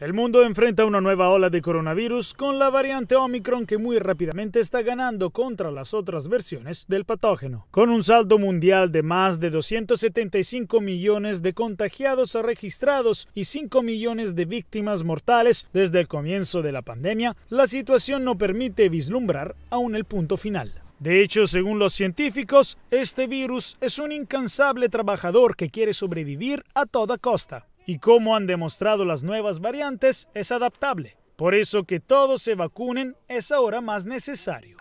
El mundo enfrenta una nueva ola de coronavirus con la variante Omicron que muy rápidamente está ganando contra las otras versiones del patógeno. Con un saldo mundial de más de 275 millones de contagiados registrados y 5 millones de víctimas mortales desde el comienzo de la pandemia, la situación no permite vislumbrar aún el punto final. De hecho, según los científicos, este virus es un incansable trabajador que quiere sobrevivir a toda costa y como han demostrado las nuevas variantes, es adaptable. Por eso que todos se vacunen es ahora más necesario.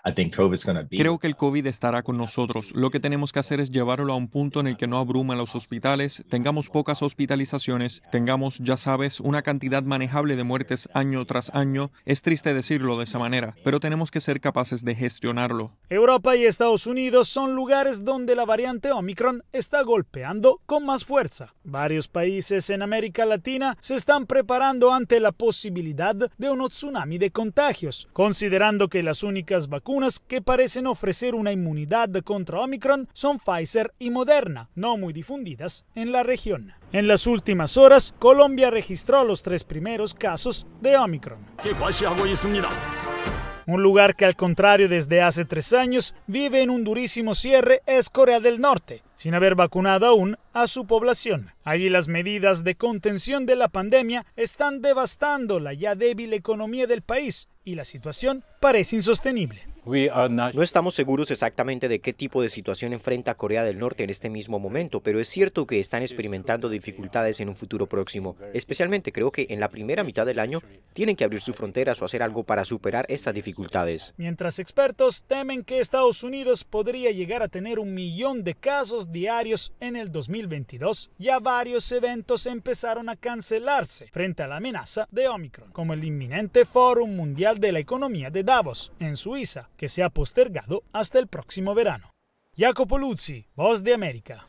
Creo que el COVID estará con nosotros. Lo que tenemos que hacer es llevarlo a un punto en el que no abruma los hospitales, tengamos pocas hospitalizaciones, tengamos, ya sabes, una cantidad manejable de muertes año tras año. Es triste decirlo de esa manera, pero tenemos que ser capaces de gestionarlo. Europa y Estados Unidos son lugares donde la variante Omicron está golpeando con más fuerza. Varios países en América Latina se están preparando ante la posibilidad de un tsunami de contagios, considerando que las únicas vacunas que parecen ofrecer una inmunidad contra Omicron son Pfizer y Moderna, no muy difundidas en la región. En las últimas horas, Colombia registró los tres primeros casos de Omicron un lugar que al contrario desde hace tres años vive en un durísimo cierre es Corea del Norte, sin haber vacunado aún a su población. Allí las medidas de contención de la pandemia están devastando la ya débil economía del país y la situación parece insostenible. No estamos seguros exactamente de qué tipo de situación enfrenta Corea del Norte en este mismo momento, pero es cierto que están experimentando dificultades en un futuro próximo. Especialmente creo que en la primera mitad del año tienen que abrir sus fronteras o hacer algo para superar estas dificultades. Mientras expertos temen que Estados Unidos podría llegar a tener un millón de casos diarios en el 2020. 2022, ya varios eventos empezaron a cancelarse frente a la amenaza de Omicron, como el inminente Fórum Mundial de la Economía de Davos, en Suiza, que se ha postergado hasta el próximo verano. Jacopo Luzzi, Voz de América.